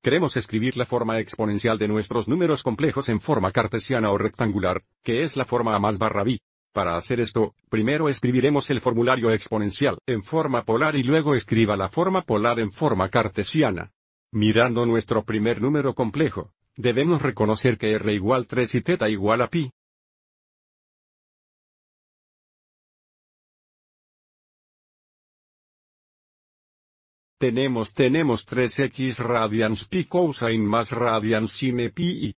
Queremos escribir la forma exponencial de nuestros números complejos en forma cartesiana o rectangular, que es la forma A más barra B. Para hacer esto, primero escribiremos el formulario exponencial en forma polar y luego escriba la forma polar en forma cartesiana. Mirando nuestro primer número complejo, debemos reconocer que r igual 3 y θ igual a pi, Tenemos tenemos 3x radians pi cosine más radians sine pi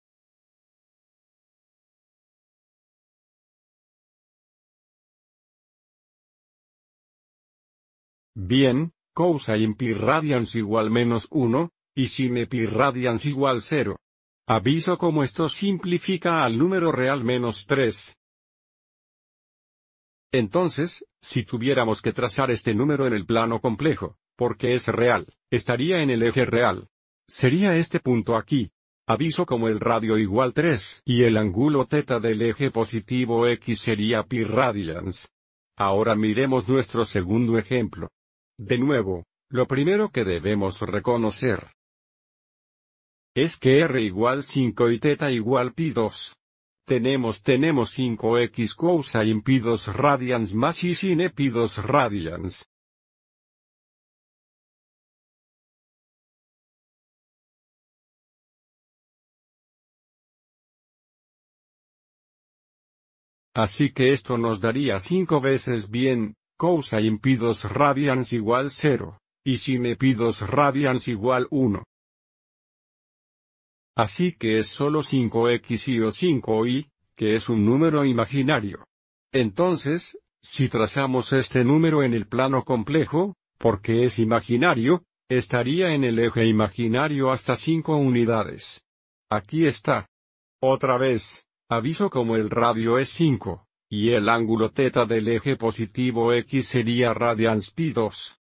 Bien, cosine pi radians igual menos 1, y sine pi radians igual 0. Aviso como esto simplifica al número real menos 3. Entonces, si tuviéramos que trazar este número en el plano complejo, porque es real, estaría en el eje real. Sería este punto aquí. Aviso como el radio igual 3 y el ángulo teta del eje positivo x sería pi radians. Ahora miremos nuestro segundo ejemplo. De nuevo, lo primero que debemos reconocer es que r igual 5 y teta igual pi 2. Tenemos tenemos 5x y pi 2 radians más y sin 2 e radians. Así que esto nos daría cinco veces bien, causa impidos radians igual 0, y me pidos radians igual 1. Así que es solo 5x y o 5y, que es un número imaginario. Entonces, si trazamos este número en el plano complejo, porque es imaginario, estaría en el eje imaginario hasta 5 unidades. Aquí está. Otra vez, Aviso como el radio es 5, y el ángulo teta del eje positivo x sería radians pi 2.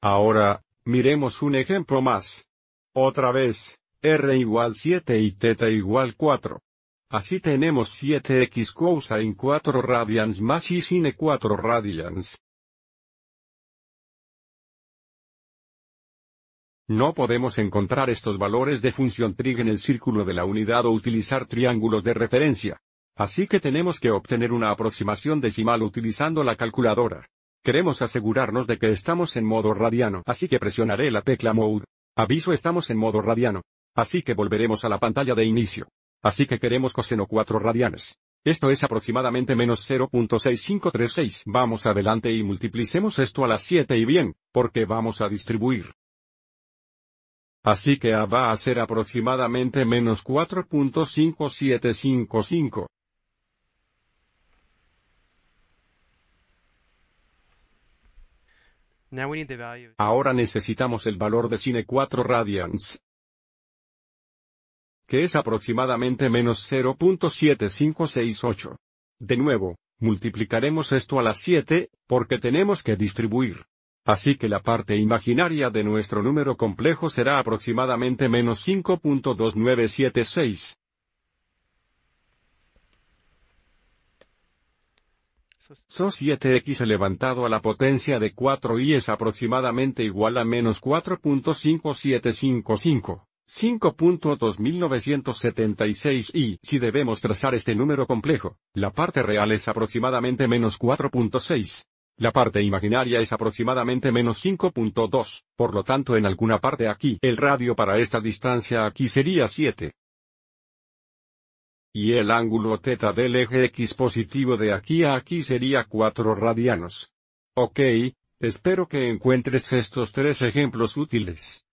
Ahora, miremos un ejemplo más. Otra vez, r igual 7 y teta igual 4. Así tenemos 7x en 4 radians más y sine 4 radians. No podemos encontrar estos valores de función trig en el círculo de la unidad o utilizar triángulos de referencia. Así que tenemos que obtener una aproximación decimal utilizando la calculadora. Queremos asegurarnos de que estamos en modo radiano, así que presionaré la tecla Mode. Aviso estamos en modo radiano. Así que volveremos a la pantalla de inicio. Así que queremos coseno 4 radianes. Esto es aproximadamente menos 0.6536. Vamos adelante y multiplicemos esto a las 7 y bien, porque vamos a distribuir. Así que A va a ser aproximadamente menos 4.5755. Ahora necesitamos el valor de cine 4 radians, que es aproximadamente menos 0.7568. De nuevo, multiplicaremos esto a las 7, porque tenemos que distribuir. Así que la parte imaginaria de nuestro número complejo será aproximadamente menos 5.2976. So7x elevado a la potencia de 4 i es aproximadamente igual a menos 4.5755. 5.2976 i. si debemos trazar este número complejo, la parte real es aproximadamente menos 4.6. La parte imaginaria es aproximadamente menos 5.2, por lo tanto en alguna parte aquí el radio para esta distancia aquí sería 7. Y el ángulo θ del eje X positivo de aquí a aquí sería 4 radianos. Ok, espero que encuentres estos tres ejemplos útiles.